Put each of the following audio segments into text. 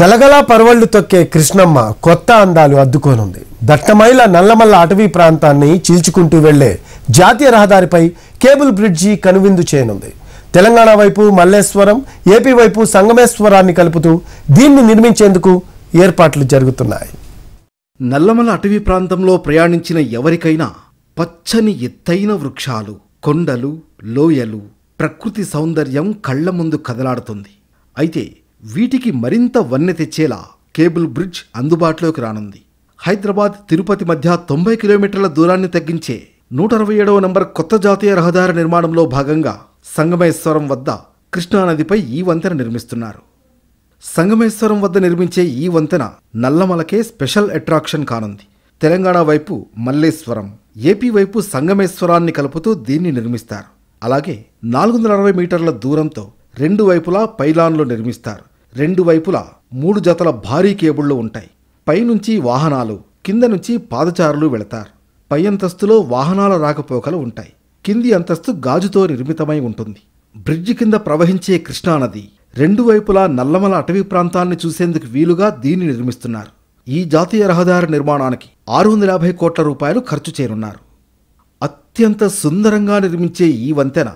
గలగలా పరవళ్లు తొక్కే కృష్ణమ్మ కొత్త అందాలు అద్దుకోనుంది దట్టమైల నల్లమల్ల అటవీ ప్రాంతాన్ని చీల్చుకుంటూ వెళ్లే జాతీయ రహదారిపై కేబుల్ బ్రిడ్జి కనువిందు చేయనుంది తెలంగాణ వైపు మల్లేశ్వరం ఏపీ వైపు సంగమేశ్వరాన్ని కలుపుతూ దీన్ని నిర్మించేందుకు ఏర్పాట్లు జరుగుతున్నాయి నల్లమల అటవీ ప్రాంతంలో ప్రయాణించిన ఎవరికైనా పచ్చని ఎత్తైన వృక్షాలు కొండలు లోయలు ప్రకృతి సౌందర్యం కళ్ల ముందు కదలాడుతుంది అయితే వీటికి మరింత వన్నె తెచ్చేలా కేబుల్ బ్రిడ్జ్ అందుబాటులోకి రానుంది హైదరాబాద్ తిరుపతి మధ్య తొంభై కిలోమీటర్ల దూరాన్ని తగ్గించే నూట అరవై ఏడవ నంబర్ కొత్త జాతీయ రహదారి నిర్మాణంలో భాగంగా సంగమేశ్వరం వద్ద కృష్ణానదిపై ఈ వంతెన నిర్మిస్తున్నారు సంగమేశ్వరం వద్ద నిర్మించే ఈ వంతెన నల్లమలకే స్పెషల్ అట్రాక్షన్ కానుంది తెలంగాణ వైపు మల్లేశ్వరం ఏపీ వైపు సంగమేశ్వరాన్ని కలుపుతూ దీన్ని నిర్మిస్తారు అలాగే నాలుగు వందల అరవై మీటర్ల దూరంతో రెండు వైపులా పైలాన్లు నిర్మిస్తారు రెండు వైపులా మూడు జతల భారీ కేబుళ్లు ఉంటాయి పైనుంచి వాహనాలు కింద నుంచి పాదచారులు వెళతారు పై అంతస్తులో వాహనాల రాకపోకలు ఉంటాయి కింది అంతస్తు గాజుతో నిర్మితమై ఉంటుంది బ్రిడ్జి కింద ప్రవహించే కృష్ణానది రెండు వైపులా నల్లమల అటవీ ప్రాంతాన్ని చూసేందుకు వీలుగా దీన్ని నిర్మిస్తున్నారు ఈ జాతీయ రహదారి నిర్మాణానికి ఆరు వందల యాభై కోట్ల రూపాయలు ఖర్చు చేయనున్నారు అత్యంత సుందరంగా నిర్మించే ఈ వంతెన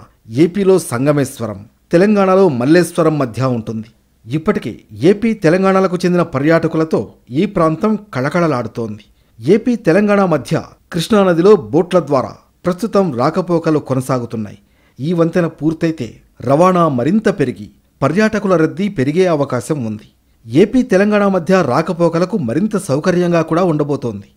ఏపీలో సంగమేశ్వరం తెలంగాణలో మల్లేశ్వరం మధ్య ఉంటుంది ఇప్పటికే ఏపీ తెలంగాణలకు చెందిన పర్యాటకులతో ఈ ప్రాంతం కళకళలాడుతోంది ఏపీ తెలంగాణ మధ్య కృష్ణానదిలో బోట్ల ద్వారా ప్రస్తుతం రాకపోకలు కొనసాగుతున్నాయి ఈ వంతెన పూర్తయితే రవాణా మరింత పెరిగి పర్యాటకుల రద్దీ పెరిగే అవకాశం ఉంది ఏపీ తెలంగాణ మధ్య రాకపోకలకు మరింత సౌకర్యంగా కూడా ఉండబోతోంది